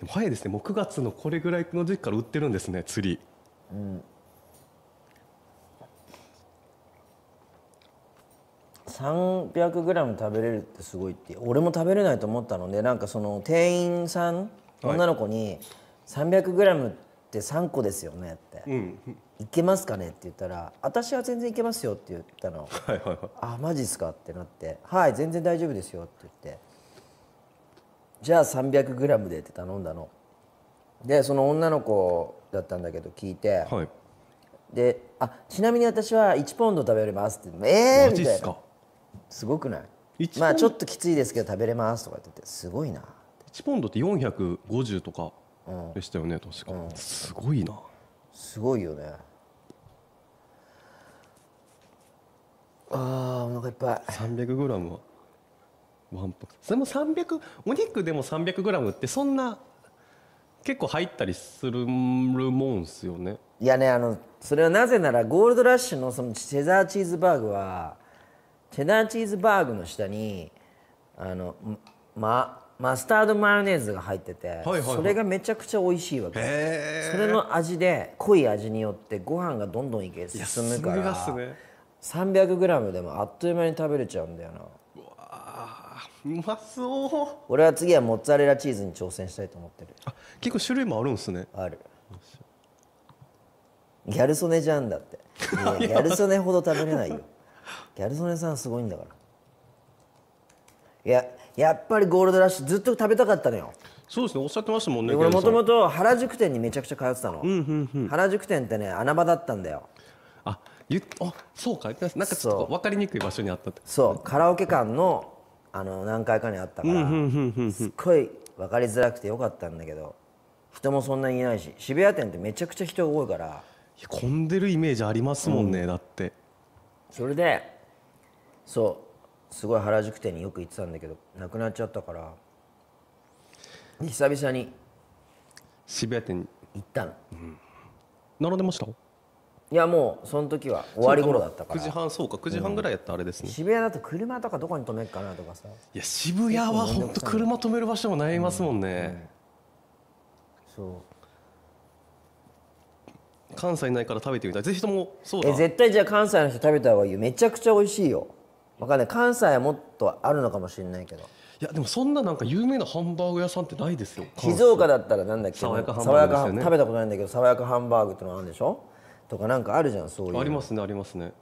でも早いですねもう9月のこれぐらいの時期から売ってるんですね釣り、うん、300g 食べれるってすごいって俺も食べれないと思ったのでなんかその店員さん女の子に「300g って3個ですよね」って「うん、いけますかね?」って言ったら「私は全然いけますよ」って言ったの「はいはいはい、あマジっすか?」ってなって「はい全然大丈夫ですよ」って言ってじゃあ 300g でって頼んだのでその女の子だったんだけど聞いて、はい、であちなみに私は1ポンド食べれますってええー、みたいなすごくないまあちょっときついですけど食べれますとか言っててすごいな1ポンドって450とかでしたよね、うん、確か、うん、すごいなすごいよねあーお腹いっぱい 300g はワンパクそれも300お肉でも 300g ってそんな結構入ったりするもんすよねいやねあのそれはなぜならゴールドラッシュのそのチェダーチーズバーグはチェダーチーズバーグの下にあの、ま、マスタードマヨネーズが入ってて、はいはいはい、それがめちゃくちゃ美味しいわけそれの味で濃い味によってご飯がどんどんいけ進むから、300g でもあっという間に食べれちゃうんだよなうまそう俺は次はモッツァレラチーズに挑戦したいと思ってるあ結構種類もあるんですねあるギャル曽根じゃんだって ギャル曽根ほど食べれないよギャル曽根さんすごいんだからいややっぱりゴールドラッシュずっと食べたかったのよそうですねおっしゃってましたもんね俺もともと原宿店にめちゃくちゃ通ってたの、うんうんうん、原宿店ってね穴場だったんだよあゆあそうかなんかちょっと分かりにくい場所にあったってそうカラオケ館のあの何回かにあったからすっごい分かりづらくてよかったんだけど人もそんなにいないし渋谷店ってめちゃくちゃ人が多いから混んでるイメージありますもんね、うん、だってそれでそうすごい原宿店によく行ってたんだけどなくなっちゃったから久々に渋谷店に行ったの、うん、並んでましたいやもうその時は終わり頃だったから9時半そうか9時半ぐらいやったらあれですね、うん、渋谷だと車とかどこに止めるかなとかさいや渋谷は本当車止める場所も悩みますもんね、うんうん、そう関西ないから食べてみたいぜひともそうだえ絶対じゃあ関西の人食べた方がいいよめちゃくちゃ美味しいよわかんない関西はもっとあるのかもしれないけどいやでもそんななんか有名なハンバーグ屋さんってないですよ静岡だったらなんだっけ爽やかハンバーグ、ね、食べたことないんだけど爽やかハンバーグってのあるんでしょとかなんかあるじゃんそういうありますねありますね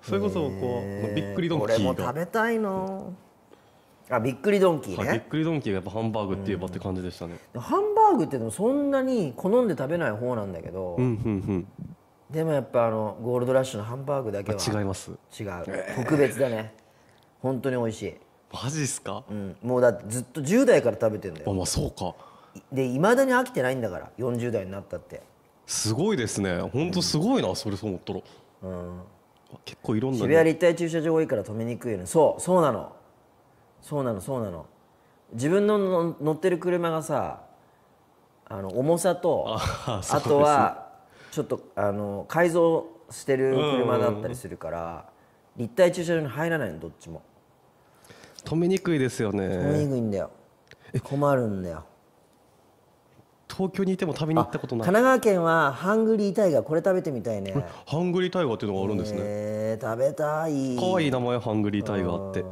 それこそこうびっくりドンキーが俺も食べたいのあびっくりドンキーね、はい、びっくりドンキーがやっぱハンバーグって言えばって感じでしたね、うん、ハンバーグってでもそんなに好んで食べない方なんだけど、うんうんうん、でもやっぱあのゴールドラッシュのハンバーグだけは違います違う、えー、特別だね本当に美味しいマジっすか、うん、もうだってずっと10代から食べてんだよあまあそうかでいまだに飽きてないんだから40代になったってすごいですね本当すごいな、うん、それそう思っとら、うん、結構いろんな、ね、渋谷立体駐車場多いから止めにくいよねそうそうなのそうなのそうなの自分の乗ってる車がさあの重さとあとはちょっとあの改造してる車だったりするから、立体駐車場に入らないのどっちも止めにくいですよね止めにくいんだよ困るんだよ東京にいても食べに行ったことない神奈川県はハングリータイガーこれ食べてみたいねハングリータイガーっていうのがあるんですね、えー、食べたい可愛いい名前ハングリータイガーって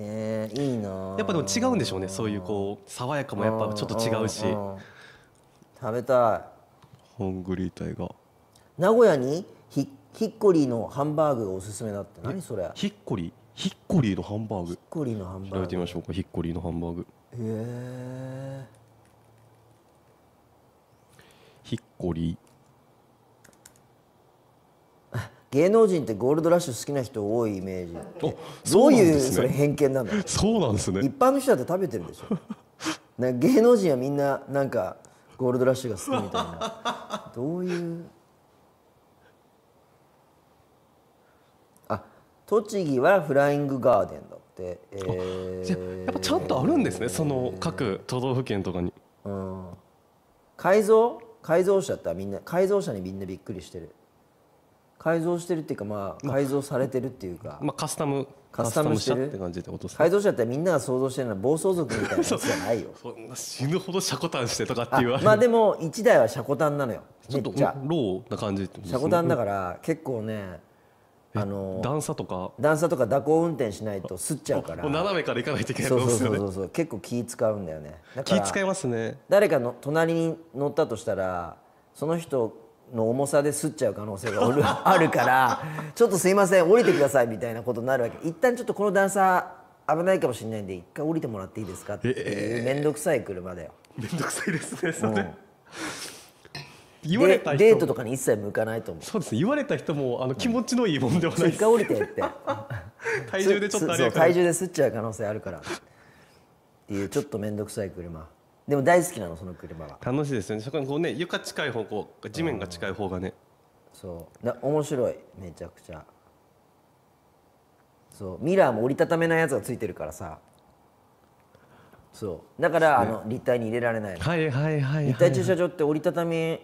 えー、いいなやっぱでも違うんでしょうねそういうこう爽やかもやっぱちょっと違うし食べたいハングリータイガー名古屋にヒヒッコリーのハンバーグがおすすめだって何それヒッコリーヒッコリーのハンバーグヒッコリーのハンバーグ調べてみましょうかヒッコリーのハンバーグへえーコリ芸能人ってゴールドラッシュ好きな人多いイメージどういうそれ偏見なのそうなんですね一般の人だって食べてるでしょな芸能人はみんななんかゴールドラッシュが好きみたいなどういうあ栃木はフライングガーデンだって、えー、やっぱちゃんとあるんですね、えー、その各都道府県とかに、うん、改造改造車ったみんな改造者にみんなびっくりしてる改造してるっていうかまあ改造されてるっていうか、まあ、カスタムカスタムって感じで落とす改造者ってみんなが想像してるのは暴走族みたいなや つじゃないよそんな死ぬほどシャコタンしてとかっていうあまあでも1台はシャコタンなのよちょっとローな感じシャコタンだから結構ねあの段差とか段差とか蛇行運転しないとすっちゃうから斜めから行かないといけないそうそうそうそう結構気使うんだよね気使いますね誰かの隣に乗ったとしたらその人の重さですっちゃう可能性が あるからちょっとすいません降りてくださいみたいなことになるわけ一旦ちょっとこの段差危ないかもしれないんで一回降りてもらっていいですかっていう面倒くさい車だよ面倒くさいですねそれ、言われたデートとかに一切向かないと思うそうですね言われた人もあの気持ちのいいもんではないです、う降りてって 体重でちょっとあれやから体重で吸っちゃう可能性あるからっていうちょっと面倒くさい車でも大好きなのその車は楽しいですよねそこにこうね床近い方向地面が近い方がねそうな面白いめちゃくちゃそうミラーも折りたためないやつがついてるからさそうだから、ね、あの立体に入れられないはいはいはい、はい、立体駐車場って折りたたみ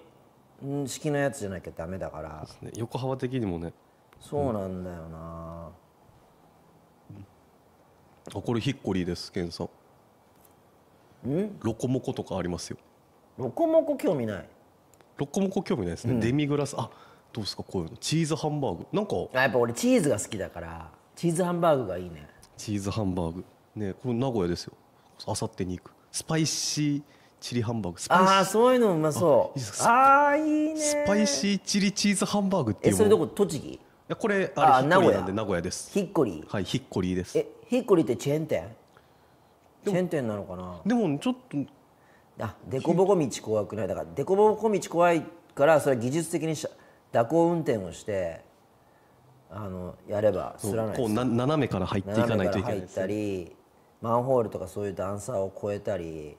式のやつじゃなきゃダメだから、ね、横幅的にもねそうなんだよな、うん、あこれヒッコリーですケンさんロコモコとかありますよロコモコ興味ないロコモコ興味ないですね、うん、デミグラスあどうですかこういうのチーズハンバーグなんかあやっぱ俺チーズが好きだからチーズハンバーグがいいねチーズハンバーグねこれ名古屋ですよあさってに行くスパイシーチリハンバーグスパイシーああそういうのうまそうああいいねスパイシーチリチーズハンバーグっていうえそれどこ栃木いやこれあれ名古屋で名古屋ですヒッコリはいヒッコリですえヒッコリってチェーン店チェーン店なのかなでもちょっとあでこぼこ道怖くないだからでこぼこ道怖いからそれは技術的にし蛇行運転をしてあのやればすらないこうな斜めから入っていかないといけない、ね、入ったりマンホールとかそういう段差を越えたり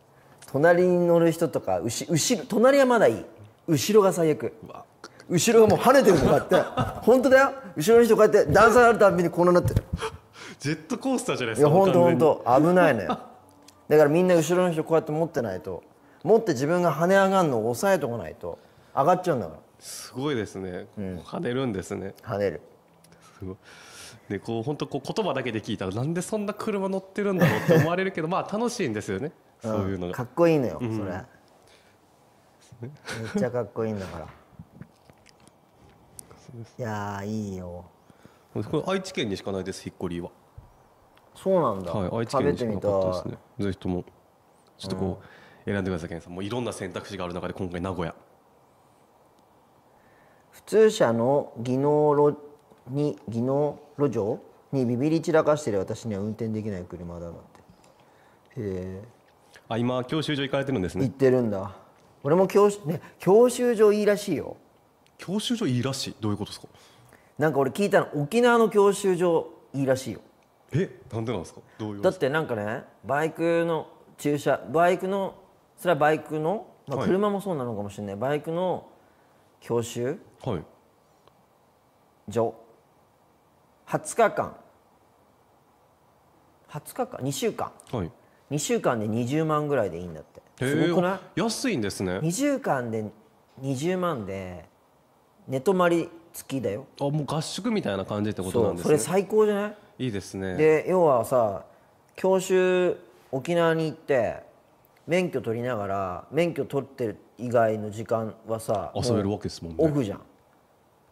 隣に乗る人とか後ろ隣はまだいい後ろが最悪後ろがもう跳ねてるとかって本当だよ後ろの人こうやって段差あるたびにこうなってるジェットコースターじゃないですかいや本当本当危ないの、ね、よだからみんな後ろの人こうやって持ってないと持って自分が跳ね上がるのを抑えとかないと上がっちゃうんだからすごいですね、うん、跳ねるんですね跳ねるすごいでこう本当こう言葉だけで聞いたらなんでそんな車乗ってるんだろうって思われるけどまあ楽しいんですよねそういうのがかっこいいのよ、うん、それめっちゃかっこいいんだからいやいいよこれ愛知県にしかないですヒッコリーはそうなんだ、はい、愛知県にしかなかったですねぜひともちょっとこう、選んでくださいんさんもういろんな選択肢がある中で今回名古屋普通車の技能路に技能路上にビビり散らかしてる私には運転できない車だなんてへえあ今教習所行かれてるんですね行ってるんだ俺も教,、ね、教習所いいらしいよ教習所いいらしいどういうことですかなんか俺聞いたの沖縄の教習所いいらしいよえなんでなんですかどういうだってなんかねバイクの駐車バイクのそれはバイクの、まあ、車もそうなのかもしれない、はい、バイクの教習はい所20日間20日間2週間はい2週間で20万ぐらいでいいんだってすごくない安いんですね2週間で20万で寝泊まり付きだよあもう合宿みたいな感じってことなんですねそれ最高じゃないいいですねで要はさ教習沖縄に行って免許取りながら免許取ってる以外の時間はさ遊べるわけですもんねオフじゃん、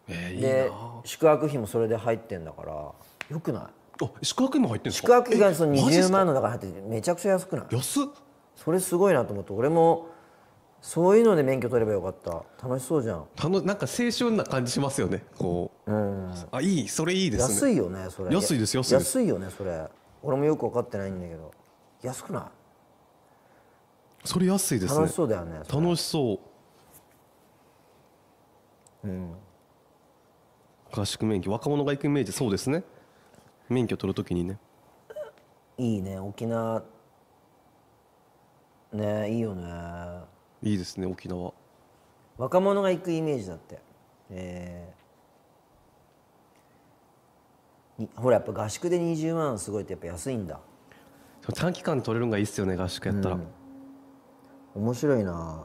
えー、で宿泊費もそれで入ってんだからよくないあ宿泊も入ってんですか宿泊がその20万のから入っててめちゃくちゃ安くない安それすごいなと思って俺もそういうので免許取ればよかった楽しそうじゃん楽なんか青春な感じしますよねこう、うん、あいいそれいいですね安いよねそれ安いです安い安いよねそれ俺もよく分かってないんだけど安くないそれ安いですね楽しそうだよね楽しそううん合宿免許若者が行くイメージそうですね免許取るときにねいいね沖縄ねいいよねいいですね沖縄若者が行くイメージだってえー、ほらやっぱ合宿で20万すごいってやっぱ安いんだ短期間取れるのがいいっすよね合宿やったら、うん、面白いな